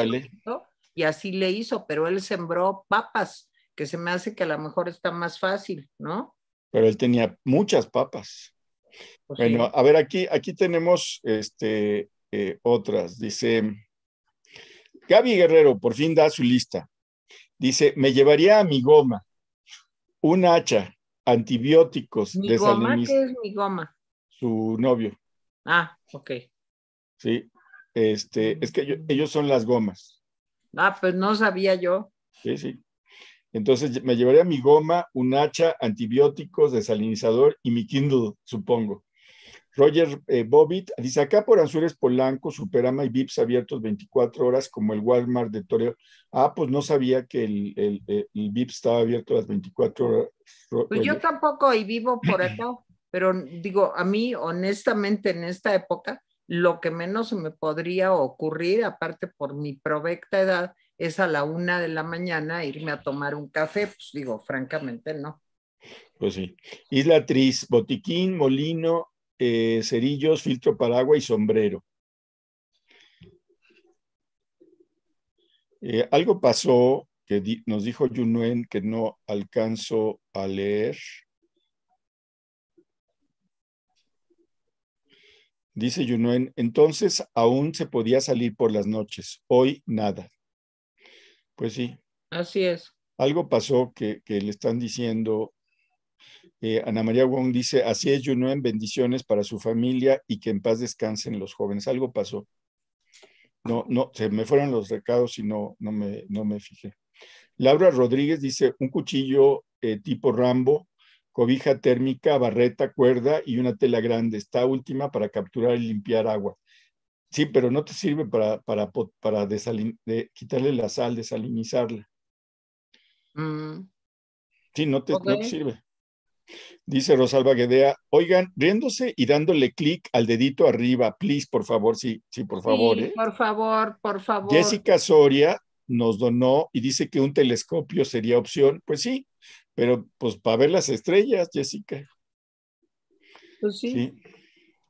y así le hizo, pero él sembró papas, que se me hace que a lo mejor está más fácil, ¿no? Pero él tenía muchas papas. Pues bueno, a ver, aquí, aquí tenemos este, eh, otras. Dice, Gaby Guerrero por fin da su lista. Dice, me llevaría a mi goma, un hacha, antibióticos. Mi goma, ¿qué es mi goma? Su novio. Ah, ok. Sí, este, mm. es que ellos, ellos son las gomas. Ah, pues no sabía yo. Sí, sí. Entonces me llevaría mi goma, un hacha, antibióticos, desalinizador y mi Kindle, supongo. Roger eh, Bobit, dice, acá por Azures Polanco, Superama y VIPs abiertos 24 horas como el Walmart de Toreo. Ah, pues no sabía que el, el, estaba abierto las 24 horas. Pues yo tampoco y vivo por acá, pero digo, a mí honestamente en esta época, lo que menos me podría ocurrir, aparte por mi provecta edad, es a la una de la mañana irme a tomar un café, pues digo, francamente no. Pues sí. Isla Tris, Botiquín, Molino, eh, cerillos, filtro agua y sombrero. Eh, algo pasó que nos dijo Yunuen que no alcanzo a leer. Dice Yunuen, entonces aún se podía salir por las noches, hoy nada. Pues sí. Así es. Algo pasó que, que le están diciendo eh, Ana María Wong dice, así no en bendiciones para su familia y que en paz descansen los jóvenes. Algo pasó. No, no, se me fueron los recados y no, me, no me fijé. Laura Rodríguez dice, un cuchillo eh, tipo Rambo, cobija térmica, barreta, cuerda y una tela grande. Esta última para capturar y limpiar agua. Sí, pero no te sirve para, para, para quitarle la sal, desalinizarla. Mm. Sí, no te sirve. Dice Rosalba Guedea, oigan, riéndose y dándole clic al dedito arriba, please, por favor, sí, sí, por favor. Sí, ¿eh? Por favor, por favor. Jessica Soria nos donó y dice que un telescopio sería opción. Pues sí, pero pues para ver las estrellas, Jessica. Pues sí.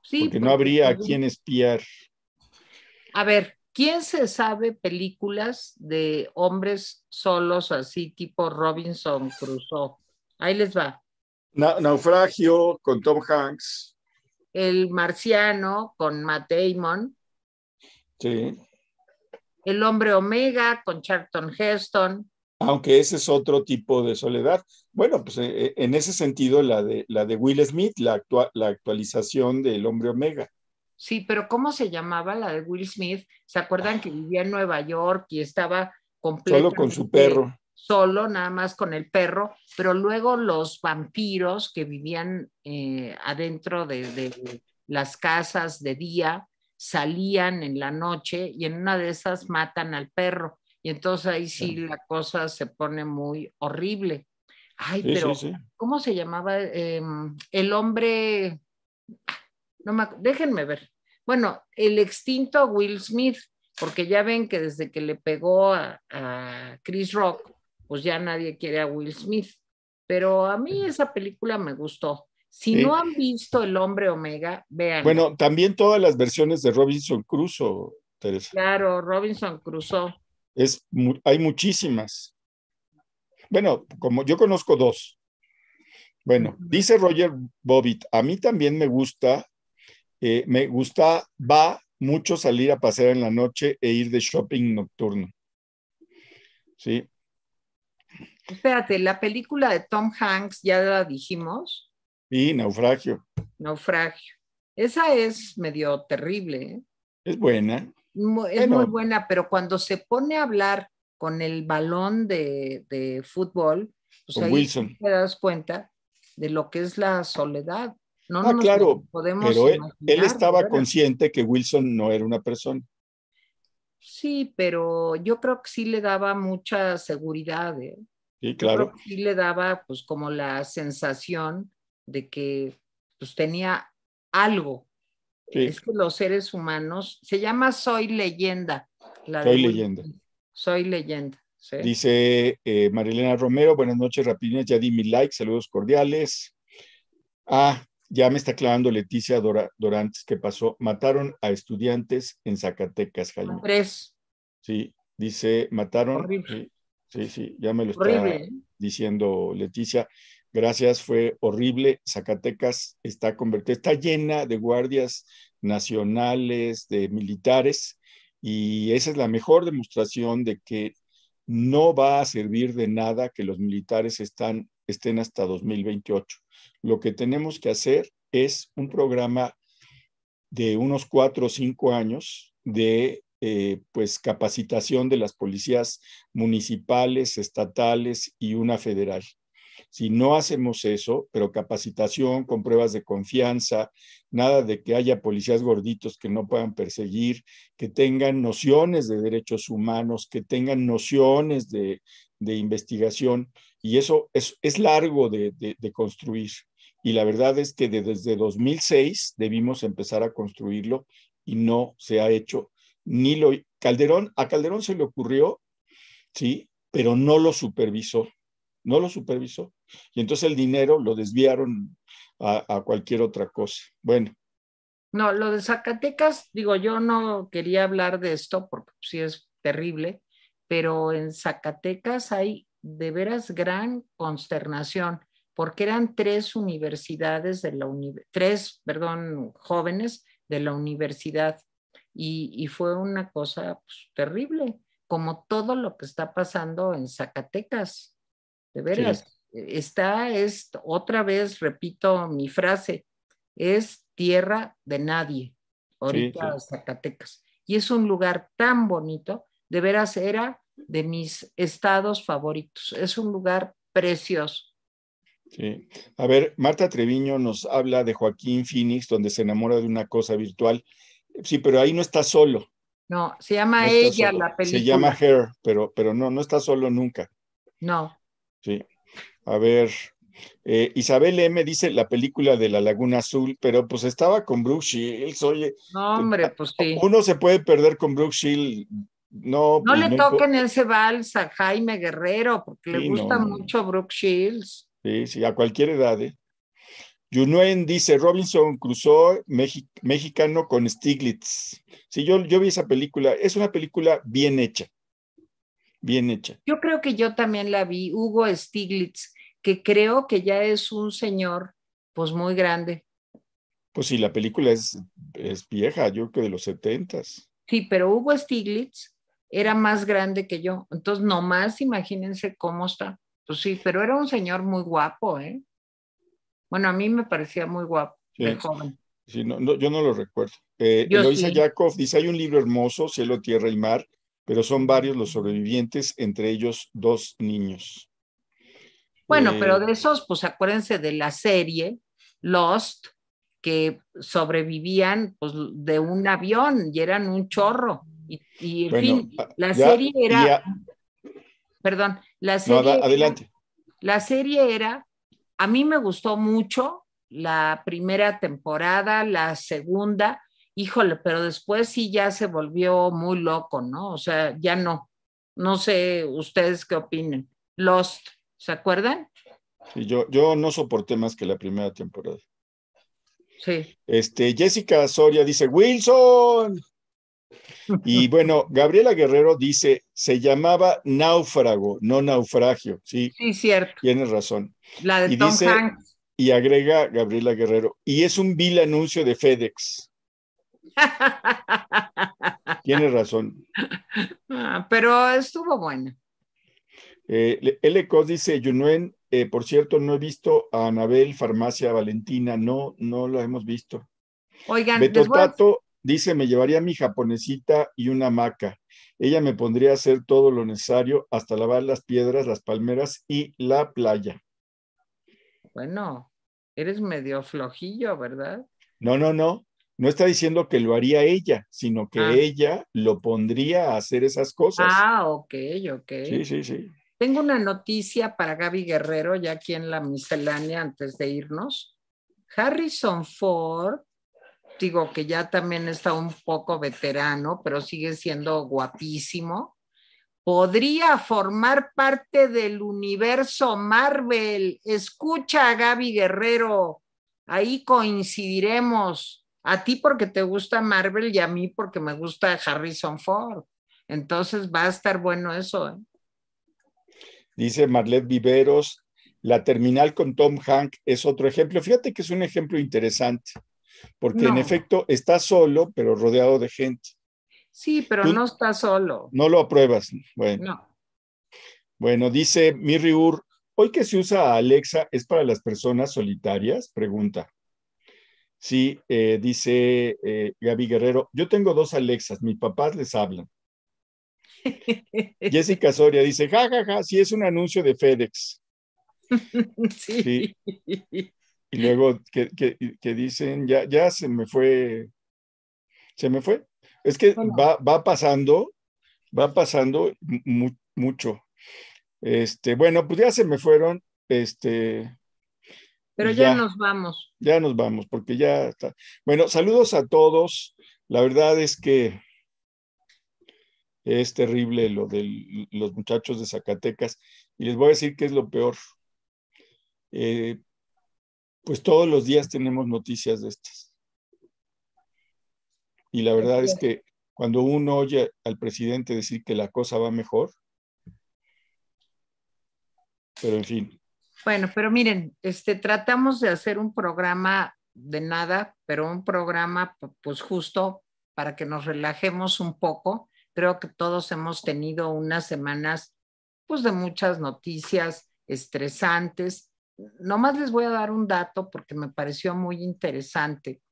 Sí, porque, no habría a quién espiar. A ver, ¿quién se sabe películas de hombres solos así tipo Robinson Crusoe? Ahí les va naufragio con Tom Hanks. El marciano con Matt Damon. Sí. El hombre omega con Charlton Heston. Aunque ese es otro tipo de soledad. Bueno, pues eh, eh, en ese sentido la de, la de Will Smith, la, la actualización del hombre omega. Sí, pero ¿cómo se llamaba la de Will Smith? ¿Se acuerdan ah. que vivía en Nueva York y estaba completamente... Solo con su perro solo, nada más con el perro, pero luego los vampiros que vivían eh, adentro de, las casas de día salían en la noche y en una de esas matan al perro. Y entonces ahí sí, la cosa se pone muy horrible. Ay, pero ¿cómo se llamaba? Em, el hombre, no me... déjenme ver. Bueno, el extinto Will Smith, porque ya ven que desde que le pegó a Chris Rock, pues ya nadie quiere a Will Smith. Pero a mí esa película me gustó. Si no han visto El Hombre Omega, vean. Bueno, también todas las versiones de Robinson Crusoe, Teresa. Claro, Robinson Crusoe. Es, hay muchísimas. Bueno, como yo conozco dos. Bueno, dice Roger Bobbitt, a mí también me gusta, eh, me gusta, va mucho salir a pasear en la noche e ir de shopping nocturno. Sí, Espérate, la película de Tom Hanks ya la dijimos. Sí, Naufragio. Naufragio. Esa es medio terrible. ¿eh? Es buena. es muy buena, pero cuando se pone a hablar con el balón de, fútbol, pues con Wilson. te das cuenta de lo que es la soledad. No ah, claro, podemos pero él, estaba consciente que Wilson no era una persona. Sí, pero yo creo que sí le daba mucha seguridad. ¿eh? Sí, claro. Y le daba pues como la sensación de que pues tenía algo. Es que los seres humanos, se llama Soy leyenda. Soy leyenda. Soy leyenda. Dice eh, Marilena Romero, buenas noches, rapidines, ya di mi like, saludos cordiales. Ah, ya me está aclarando Leticia Dorantes, ¿qué pasó? Mataron a estudiantes en Zacatecas, Jaime. Tres. Sí, dice, mataron. Horrible. Eh, Sí, sí, ya me lo está ¿eh? diciendo Leticia. Gracias, fue horrible. Zacatecas está convertida, está llena de guardias nacionales, de militares, y esa es la mejor demostración de que no va a servir de nada que los militares estén hasta 2028. Lo que tenemos que hacer es un programa de unos cuatro o cinco años de eh, pues capacitación de las policías municipales, estatales y una federal. Si no hacemos eso, pero capacitación con pruebas de confianza, nada de que haya policías gorditos que no puedan perseguir, que tengan nociones de derechos humanos, que tengan nociones de, investigación, y eso es, largo de, de construir. Y la verdad es que desde 2006 debimos empezar a construirlo y no se ha hecho lo... Calderón, a Calderón se le ocurrió, ¿sí? Pero no lo supervisó, no lo supervisó. Y entonces el dinero lo desviaron a, cualquier otra cosa. Bueno. No, lo de Zacatecas, digo, yo no quería hablar de esto porque sí es terrible, pero en Zacatecas hay de veras gran consternación porque eran tres universidades de la tres, perdón, jóvenes de la universidad y, fue una cosa pues, terrible, como todo lo que está pasando en Zacatecas. De veras, está, es, otra vez repito mi frase, es tierra de nadie, ahorita Zacatecas. Y es un lugar tan bonito, de veras era de mis estados favoritos, es un lugar precioso. A ver, Marta Treviño nos habla de Joaquín Phoenix, donde se enamora de una cosa virtual Sí, pero ahí no está solo. No, se llama ella la película. Se llama Her, pero, pero no, no está solo nunca. No. Sí. A ver, eh, Isabel M. dice la película de la Laguna Azul, pero pues estaba con Brooke Shields, oye. No, hombre, ah, pues sí. Uno se puede perder con Brooke Shields. No, pues, no le toquen ese vals a Jaime Guerrero, porque le gusta mucho Brooke Shields. Sí, sí, a cualquier edad, ¿eh? Junuen dice, Robinson cruzó mexicano con Stiglitz. Sí, yo, yo vi esa película, es una película bien hecha, bien hecha. Yo creo que yo también la vi, Hugo Stiglitz, que creo que ya es un señor, pues muy grande. Pues sí, la película es, es vieja, yo creo que de los setentas. Sí, pero Hugo Stiglitz era más grande que yo, entonces nomás imagínense cómo está. Pues sí, pero era un señor muy guapo, ¿eh? Bueno, a mí me parecía muy guapo, joven. yo no lo recuerdo. Eh, lo dice dice, hay un libro hermoso, Cielo, Tierra y Mar, pero son varios los sobrevivientes, entre ellos dos niños. Bueno, pero eh, de esos, pues acuérdense de la serie Lost, que sobrevivían pues, de un avión y eran un chorro. Y, en fin, la serie era... perdón, la serie... No, adelante. la serie era a mí me gustó mucho la primera temporada, la segunda, híjole, pero después sí ya se volvió muy loco, ¿no? O sea, ya no. No sé ustedes qué opinen. Lost, ¿se acuerdan? Sí, yo, yo no soporté más que la primera temporada. Sí. Este, Jessica Soria dice, Wilson. Y bueno, Gabriela Guerrero dice, se llamaba náufrago, no naufragio. Sí, sí cierto. Tienes razón. La y dice, Y agrega Gabriela Guerrero, y es un vil anuncio de FedEx. tienes razón. Ah, pero estuvo bueno. Eh, L. dice, Junuen, eh, por cierto, no he visto a Anabel Farmacia Valentina, no, no lo hemos visto. Oigan, Beto Dice, me llevaría mi japonesita y una hamaca. Ella me pondría a hacer todo lo necesario hasta lavar las piedras, las palmeras y la playa. Bueno, eres medio flojillo, ¿verdad? No, no, no. No está diciendo que lo haría ella, sino que ah. ella lo pondría a hacer esas cosas. Ah, ok, ok. Sí, sí, sí. Tengo una noticia para Gaby Guerrero, ya aquí en la miscelánea antes de irnos. Harrison Ford digo que ya también está un poco veterano, pero sigue siendo guapísimo, podría formar parte del universo Marvel. Escucha a Gaby Guerrero, ahí coincidiremos. A ti porque te gusta Marvel y a mí porque me gusta Harrison Ford. Entonces va a estar bueno eso. ¿eh? Dice Marlet Viveros, la terminal con Tom Hank es otro ejemplo. Fíjate que es un ejemplo interesante porque en efecto está solo, pero rodeado de gente. Sí, pero no está solo. No lo apruebas. Bueno. Bueno, dice Mirriur, ¿hoy que se usa Alexa es para las personas solitarias? Pregunta. Sí, eh, dice eh, Gaby Guerrero, yo tengo dos Alexas, mis papás les hablan. Jessica Soria dice, jajaja, ja, ja, sí es un anuncio de FedEx. Sí. sí. Y luego que, que, dicen, ya, ya se me fue, se me fue. Es que va, pasando, va pasando mucho. Este, bueno, pues ya se me fueron, este. Pero ya, nos vamos. Ya nos vamos, porque ya está. Bueno, saludos a todos. La verdad es que es terrible lo de los muchachos de Zacatecas. Y les voy a decir que es lo peor. Eh, pues todos los días tenemos noticias de estas. Y la verdad es que cuando uno oye al presidente decir que la cosa va mejor, pero en fin. Bueno, pero miren, este, tratamos de hacer un programa de nada, pero un programa pues justo para que nos relajemos un poco. Creo que todos hemos tenido unas semanas pues de muchas noticias estresantes nomás les voy a dar un dato porque me pareció muy interesante.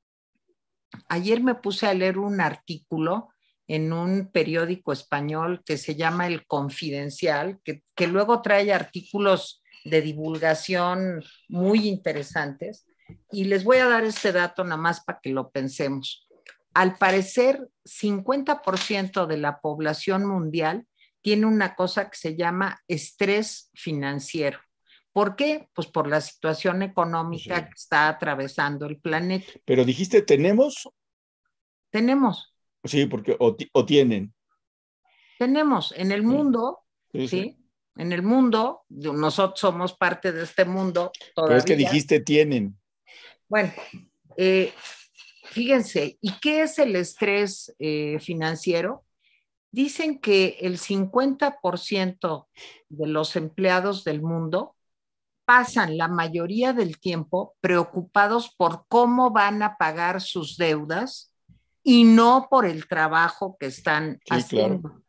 Ayer me puse a leer un artículo en un periódico español que se llama El Confidencial, que, luego trae artículos de divulgación muy interesantes. Y les voy a dar este dato nada más para que lo pensemos. Al parecer, 50% de la población mundial tiene una cosa que se llama estrés financiero. ¿Por qué? Pues por la situación económica que está atravesando el planeta. Pero dijiste, ¿tenemos? Tenemos. Sí, porque o, tienen. Tenemos en el mundo, sí, En el mundo, nosotros somos parte de este mundo. Pero es que dijiste tienen. Bueno, eh, fíjense, ¿y qué es el estrés eh, financiero? Dicen que el 50% de los empleados del mundo pasan la mayoría del tiempo preocupados por cómo van a pagar sus deudas y no por el trabajo que están haciendo.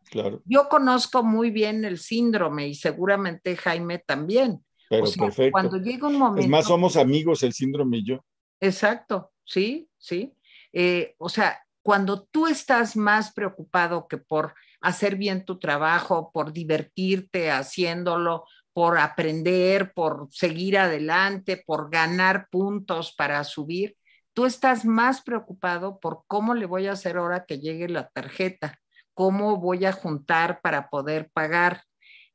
Yo conozco muy bien el síndrome y seguramente Jaime también. Pero Cuando un Es más, somos amigos el síndrome y yo. Exacto, sí, sí. Eh, o sea, cuando tú estás más preocupado que por hacer bien tu trabajo, por divertirte haciéndolo, por aprender, por seguir adelante, por ganar puntos para subir. Tú estás más preocupado por cómo le voy a hacer ahora que llegue la tarjeta, cómo voy a juntar para poder pagar.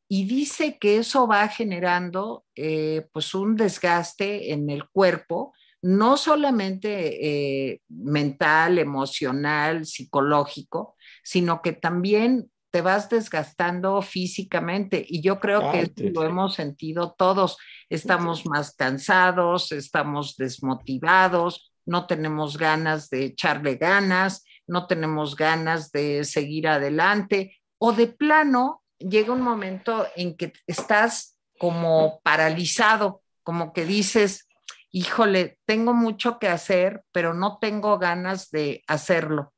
Y dice que eso va generando eh, pues un desgaste en el cuerpo, no solamente eh, mental, emocional, psicológico, sino que también te vas desgastando físicamente y yo creo que lo hemos sentido todos. Estamos más cansados, estamos desmotivados, no tenemos ganas de echarle ganas, no tenemos ganas de seguir adelante o de plano llega un momento en que estás como paralizado, como que dices, híjole, tengo mucho que hacer, pero no tengo ganas de hacerlo.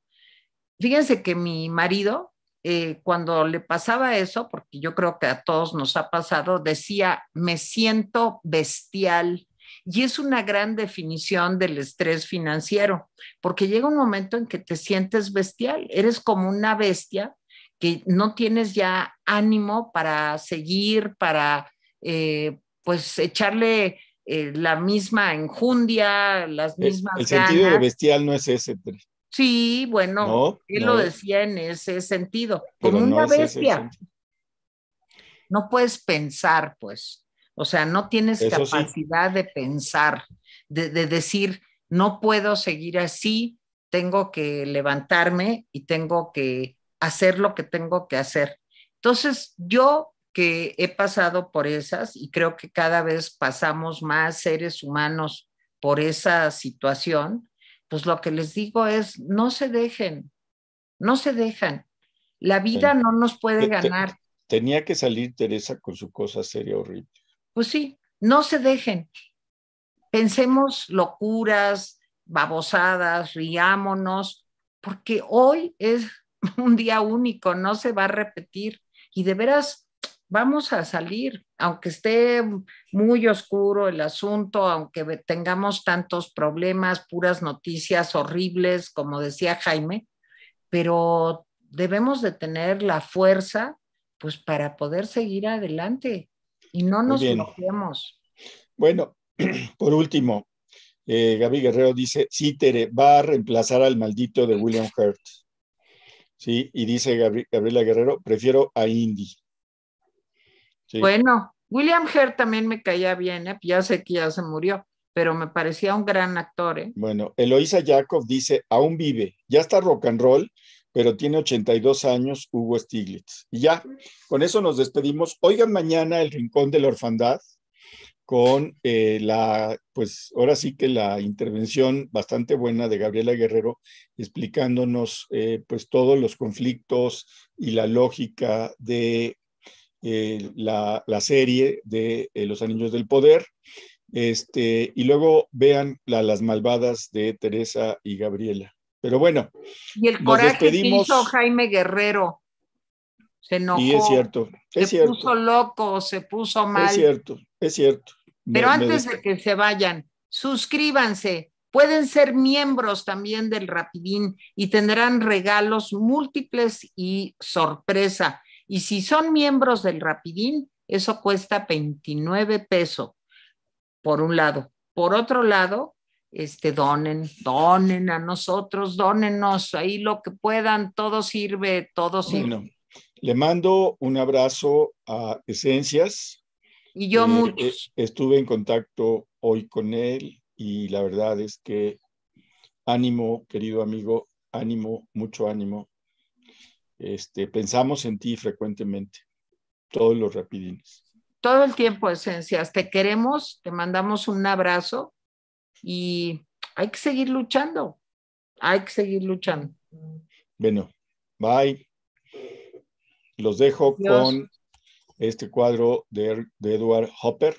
Fíjense que mi marido eh, cuando le pasaba eso, porque yo creo que a todos nos ha pasado, decía, me siento bestial. Y es una gran definición del estrés financiero, porque llega un momento en que te sientes bestial, eres como una bestia que no tienes ya ánimo para seguir, para eh, pues echarle eh, la misma enjundia, las mismas. El, sentido de bestial no es ese, Sí, bueno, él lo decía en ese sentido, como una bestia. No puedes pensar, pues. O sea, no tienes capacidad de pensar, de, de decir, no puedo seguir así, tengo que levantarme y tengo que hacer lo que tengo que hacer. Entonces, yo que he pasado por esas y creo que cada vez pasamos más seres humanos por esa situación, pues lo que les digo es, no se dejen, no se dejan. La vida no nos puede ganar. tenía que salir Teresa con su cosa seria horrible. Pues sí, no se dejen. Pensemos locuras, babosadas, riámonos, porque hoy es un día único, no se va a repetir. Y de veras, vamos a salir, aunque esté muy oscuro el asunto, aunque tengamos tantos problemas, puras noticias horribles, como decía Jaime, pero debemos de tener la fuerza pues para poder seguir adelante y no nos bloqueemos. Bueno, por último, eh, Gaby Guerrero dice, sí, Tere, va a reemplazar al maldito de William Hurt. Sí, y dice Gabriela Guerrero, prefiero a Indy. Bueno, William Hurt también me caía bien, ¿eh? ya sé que ya se murió, pero me parecía un gran actor. ¿eh? Bueno, Eloisa Jacob dice, aún vive, ya está rock and roll, pero tiene 82 años Hugo Stiglitz. Y ya, con eso nos despedimos. Oigan mañana El Rincón de la Orfandad con eh, la, pues ahora sí que la intervención bastante buena de Gabriela Guerrero explicándonos pues todos los conflictos y la lógica de eh, la, serie de eh, Los Anillos del Poder. Este, y luego vean Las Malvadas de Teresa y Gabriela. Pero bueno. Y el coraje que hizo Jaime Guerrero. Se enojó. Y es cierto. Es se cierto. puso loco, se puso mal. Es cierto, es cierto. Pero antes de que se vayan, suscríbanse. Pueden ser miembros también del Rapidín y tendrán regalos múltiples y sorpresa. Y si son miembros del Rapidín, eso cuesta 29 pesos, por un lado. Por otro lado, este, donen, donen a nosotros, donenos ahí lo que puedan, todo sirve, todo sirve. Bueno, le mando un abrazo a Esencias. Y yo eh, eh, Estuve en contacto hoy con él y la verdad es que ánimo, querido amigo, ánimo, mucho ánimo. Este, pensamos en ti frecuentemente, todos los rapidines. Todo el tiempo, Esencias, te queremos, te mandamos un abrazo y hay que seguir luchando, hay que seguir luchando. Bueno, bye. Los dejo con este cuadro de, de Edward Hopper,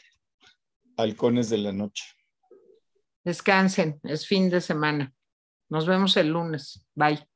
Halcones de la Noche. Descansen, es fin de semana. Nos vemos el lunes. Bye.